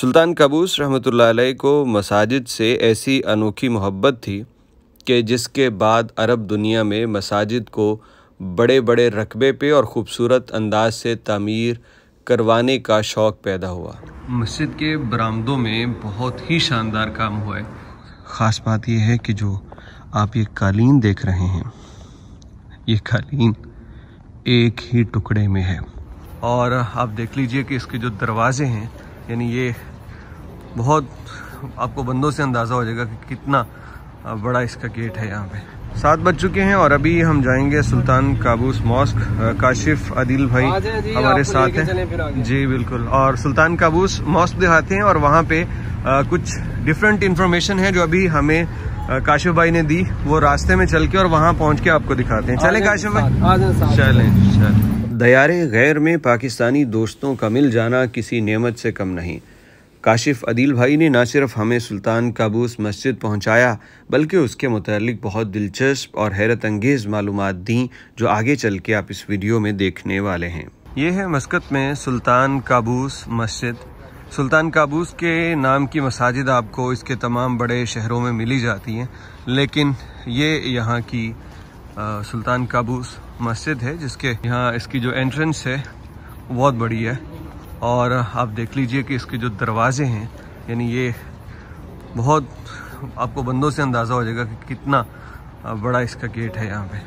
सुल्तान कबूस रहमत को मसाजिद से ऐसी अनोखी मोहब्बत थी कि जिसके बाद अरब दुनिया में मसाजिद को बड़े बड़े रकबे पे और ख़ूबसूरत अंदाज से तमीर करवाने का शौक़ पैदा हुआ मस्जिद के बरामदों में बहुत ही शानदार काम हुआ है ख़ास बात यह है कि जो आप ये कालीन देख रहे हैं ये कालीन एक ही टुकड़े में है और आप देख लीजिए कि इसके जो दरवाजे हैं यानी ये बहुत आपको बंदों से अंदाज़ा हो जाएगा कि कितना बड़ा इसका गेट है यहाँ पे सात बज चुके हैं और अभी हम जाएंगे Sultan Qaboos mosque Kashif Adil भाई हमारे साथ हैं जी बिल्कुल और सुल्तान काबूस मॉस्क दिखाते हैं और वहाँ पे आ, कुछ डिफरेंट इन्फॉर्मेशन है जो अभी हमें काशिफ भाई ने दी वो रास्ते में चल के और वहाँ पहुँच के आपको दिखाते हैं चले काशिफ भाई चले चले दयार गैर में पाकिस्तानी दोस्तों का मिल जाना किसी नेमत से कम नहीं काशिफ अदील भाई ने ना सिर्फ हमें सुल्तान काबूस मस्जिद पहुंचाया, बल्कि उसके मतलब बहुत दिलचस्प और हैरत अंगेज़ मालूम दी जो आगे चल के आप इस वीडियो में देखने वाले हैं ये है मस्कत में सुल्तान काबूस मस्जिद सुल्तान काबूस के नाम की मसाजिद आपको इसके तमाम बड़े शहरों में मिली जाती हैं लेकिन ये यहाँ की आ, सुल्तान काबूस मस्जिद है जिसके यहाँ इसकी जो एंट्रेंस है बहुत बड़ी है और आप देख लीजिए कि इसके जो दरवाजे हैं यानी ये बहुत आपको बंदों से अंदाज़ा हो जाएगा कि कितना बड़ा इसका गेट है यहाँ पे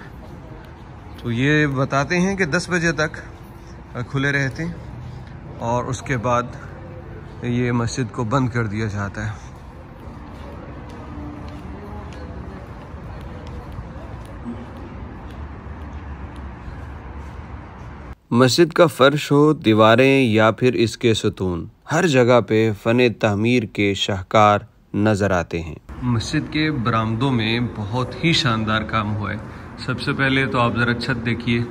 तो ये बताते हैं कि 10 बजे तक खुले रहते हैं और उसके बाद ये मस्जिद को बंद कर दिया जाता है मस्जिद का फर्श हो दीवारें या फिर इसके सतून हर जगह पे फ़न तहमीर के शाहकार नज़र आते हैं मस्जिद के बरामदों में बहुत ही शानदार काम हुआ है सबसे पहले तो आप ज़रा छत देखिए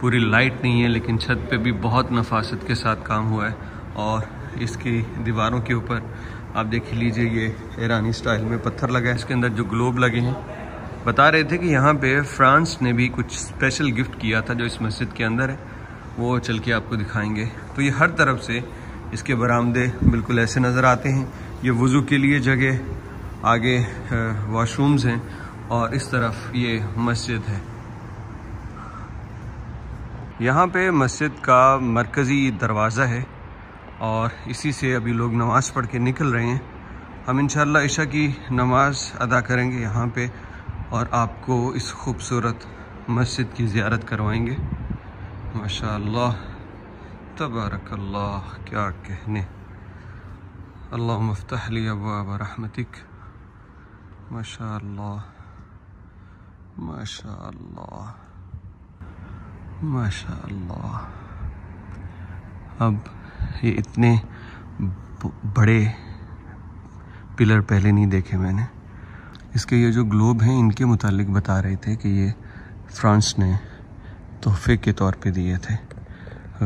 पूरी लाइट नहीं है लेकिन छत पे भी बहुत नफासत के साथ काम हुआ है और इसकी दीवारों के ऊपर आप देख लीजिए ये ईरानी स्टाइल में पत्थर लगा है इसके अंदर जो ग्लोब लगे हैं बता रहे थे कि यहाँ पे फ्रांस ने भी कुछ स्पेशल गिफ्ट किया था जो इस मस्जिद के अंदर है वो चल के आपको दिखाएंगे तो ये हर तरफ से इसके बरामदे बिल्कुल ऐसे नज़र आते हैं ये वज़ू के लिए जगह आगे वॉशरूम्स हैं और इस तरफ ये मस्जिद है यहाँ पे मस्जिद का मरकज़ी दरवाज़ा है और इसी से अभी लोग नमाज़ पढ़ के निकल रहे हैं हम इन ईशा की नमाज़ अदा करेंगे यहाँ पे और आपको इस खूबसूरत मस्जिद की ज़्यारत करवाएंगे माशाल्लाह तबारकल्लाह क्या कहने अल्लाह मफ्तली अबाब रहमतिक माशा माशा माशा अब ये इतने बड़े पिलर पहले नहीं देखे मैंने इसके ये जो ग्लोब हैं इनके मुतालिक बता रहे थे कि ये फ्रांस ने तोहफे के तौर पे दिए थे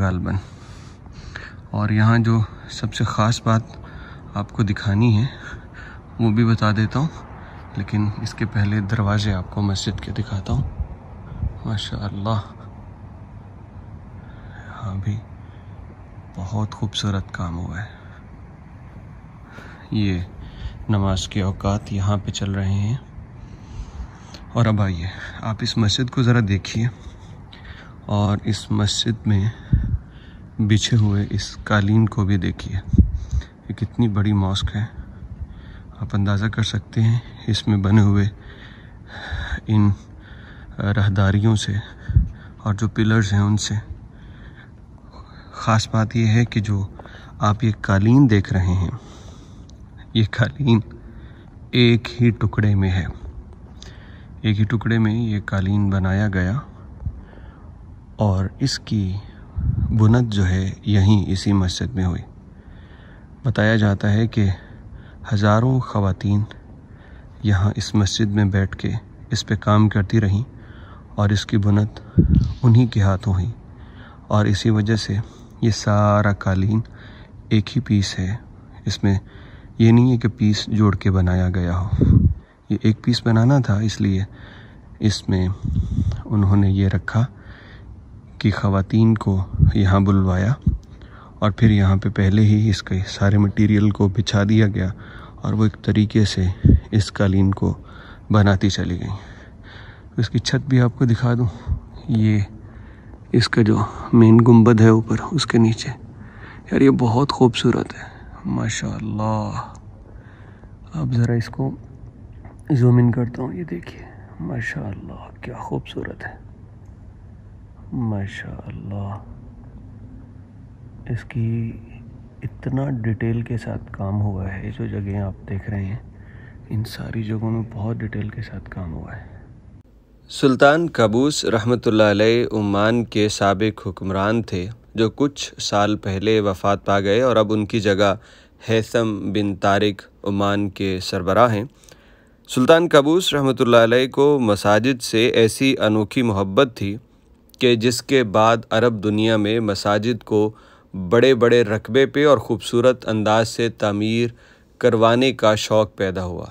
गालबन और यहाँ जो सबसे ख़ास बात आपको दिखानी है वो भी बता देता हूँ लेकिन इसके पहले दरवाजे आपको मस्जिद के दिखाता हूँ माशा यहाँ भी बहुत खूबसूरत काम हुआ है ये नमाज के अवकात यहाँ पे चल रहे हैं और अब आइए आप इस मस्जिद को ज़रा देखिए और इस मस्जिद में बिछे हुए इस कालीन को भी देखिए ये कितनी बड़ी मॉस्क है आप अंदाज़ा कर सकते हैं इसमें बने हुए इन रहदारियों से और जो पिलर्स हैं उनसे ख़ास बात यह है कि जो आप ये कालीन देख रहे हैं ये कालीन एक ही टुकड़े में है एक ही टुकड़े में ये कालीन बनाया गया और इसकी बुनत जो है यहीं इसी मस्जिद में हुई बताया जाता है कि हज़ारों ख़वातीन यहाँ इस मस्जिद में बैठ के इस पे काम करती रहीं और इसकी बुनत उन्हीं के हाथों हुई और इसी वजह से ये सारा कालीन एक ही पीस है इसमें ये नहीं है कि पीस जोड़ के बनाया गया हो ये एक पीस बनाना था इसलिए इसमें उन्होंने ये रखा की ख़वातीन को यहाँ बुलवाया और फिर यहाँ पे पहले ही इसके सारे मटेरियल को बिछा दिया गया और वो एक तरीके से इस कालीन को बनाती चली गई इसकी छत भी आपको दिखा दूँ ये इसका जो मेन गुम्बद है ऊपर उसके नीचे यार ये बहुत खूबसूरत है माशाल्लाह अब ज़रा इसको जूम इन करता हूँ ये देखिए माशाल्लाह क्या खूबसूरत है माशा इसकी इतना डिटेल के साथ काम हुआ है जो जगह आप देख रहे हैं इन सारी जगहों में बहुत डिटेल के साथ काम हुआ है सुल्तान कबूस रहमत उमान के सबक हुक्मरान थे जो कुछ साल पहले वफ़ात पा गए और अब उनकी जगह हैसम बिन तारिक उमान के सरबरा हैं सुल्तान कबूस रहमत को मसाजिद से ऐसी अनोखी मोहब्बत थी कि जिसके बाद अरब दुनिया में मसाजिद को बड़े बड़े रकबे पे और ख़ूबसूरत अंदाज से तमीर करवाने का शौक़ पैदा हुआ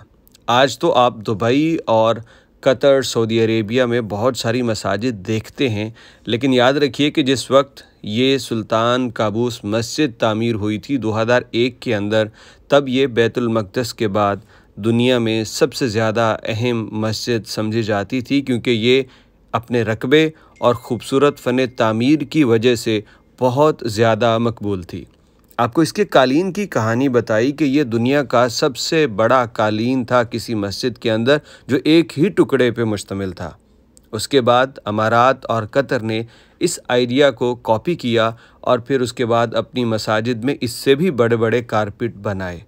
आज तो आप दुबई और कतर सऊदी अरेबिया में बहुत सारी मसाजिद देखते हैं लेकिन याद रखिए कि जिस वक्त ये सुल्तान काबूस मस्जिद तामीर हुई थी 2001 के अंदर तब ये बैतुलमक़दस के बाद दुनिया में सबसे ज़्यादा अहम मस्जिद समझी जाती थी क्योंकि ये अपने रकबे और ख़ूबसूरत फ़न तामीर की वजह से बहुत ज़्यादा मकबूल थी आपको इसके कालीन की कहानी बताई कि यह दुनिया का सबसे बड़ा कालीन था किसी मस्जिद के अंदर जो एक ही टुकड़े पर मुश्तमिल था उसके बाद अमारात और कतर ने इस आइडिया को कॉपी किया और फिर उसके बाद अपनी मसाजिद में इससे भी बड़े बड़े कारपेट बनाए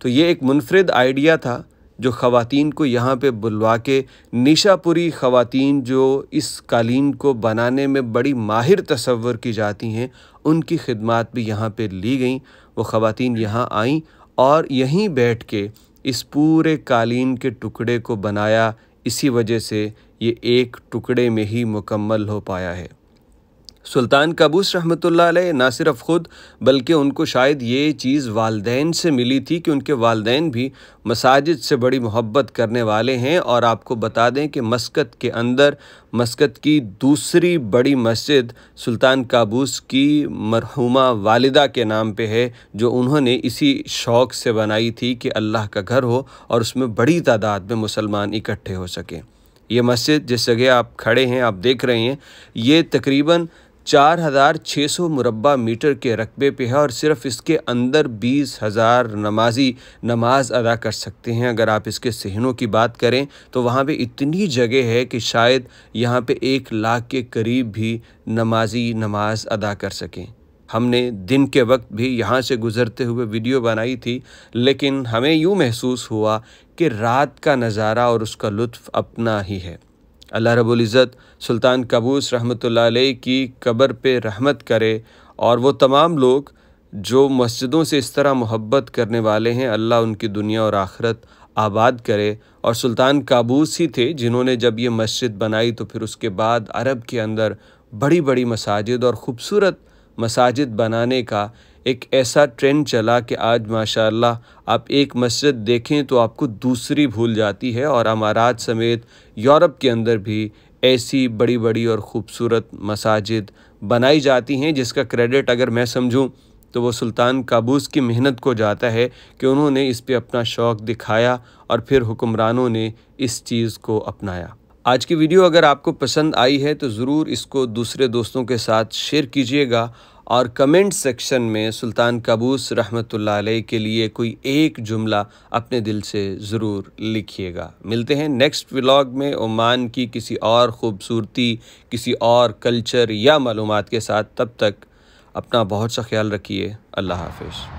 तो ये एक मुनफरद आइडिया था जो ख़वातीन को यहाँ पे बुलवा के निशापुरी ख़वातीन जो इस कालीन को बनाने में बड़ी माहिर तस्वर की जाती हैं उनकी खिदमत भी यहाँ पे ली गई वो ख़वातीन यहाँ आईं और यहीं बैठ के इस पूरे कालीन के टुकड़े को बनाया इसी वजह से ये एक टुकड़े में ही मुकम्मल हो पाया है सुल्तान काबूस रहमत ना सिर्फ ख़ुद बल्कि उनको शायद ये चीज़ वालदेन से मिली थी कि उनके वालदेन भी मसाजिद से बड़ी मोहब्बत करने वाले हैं और आपको बता दें कि मस्कत के अंदर मस्कत की दूसरी बड़ी मस्जिद सुल्तान काबूस की मरहुमा वालदा के नाम पे है जो उन्होंने इसी शौक़ से बनाई थी कि अल्लाह का घर हो और उसमें बड़ी तादाद में मुसलमान इकट्ठे हो सकें ये मस्जिद जिस जगह आप खड़े हैं आप देख रहे हैं ये तकरीबन चार हज़ार छः सौ मुरबा मीटर के रकबे पे है और सिर्फ इसके अंदर बीस हज़ार नमाजी नमाज अदा कर सकते हैं अगर आप इसके सहनों की बात करें तो वहाँ पे इतनी जगह है कि शायद यहाँ पे एक लाख के करीब भी नमाजी नमाज अदा कर सकें हमने दिन के वक्त भी यहाँ से गुज़रते हुए वीडियो बनाई थी लेकिन हमें यूँ महसूस हुआ कि रात का नज़ारा और उसका लुत्फ़ अपना ही है अल्लाह इज़्ज़त सुल्तान कबूस रहमत की कब्र पे रहमत करे और वो तमाम लोग जो मस्जिदों से इस तरह मोहब्बत करने वाले हैं अल्लाह उनकी दुनिया और आखरत आबाद करे और सुल्तान काबूस ही थे जिन्होंने जब ये मस्जिद बनाई तो फिर उसके बाद अरब के अंदर बड़ी बड़ी मसाजिद और ख़ूबसूरत मसाजिद बनाने का एक ऐसा ट्रेंड चला कि आज माशाल्लाह आप एक मस्जिद देखें तो आपको दूसरी भूल जाती है और अमारात समेत यूरोप के अंदर भी ऐसी बड़ी बड़ी और ख़ूबसूरत मसाजिद बनाई जाती हैं जिसका क्रेडिट अगर मैं समझूं तो वो सुल्तान काबूस की मेहनत को जाता है कि उन्होंने इस पर अपना शौक़ दिखाया और फिर हुक्मरानों ने इस चीज़ को अपनाया आज की वीडियो अगर आपको पसंद आई है तो ज़रूर इसको दूसरे दोस्तों के साथ शेयर कीजिएगा और कमेंट सेक्शन में सुल्तान कबूस रहमतुल्लाह अलैह के लिए कोई एक जुमला अपने दिल से ज़रूर लिखिएगा मिलते हैं नेक्स्ट व्लॉग में ओमान की किसी और ख़ूबसूरती किसी और कल्चर या मालूम के साथ तब तक अपना बहुत सा ख्याल रखिए अल्लाह हाफिज़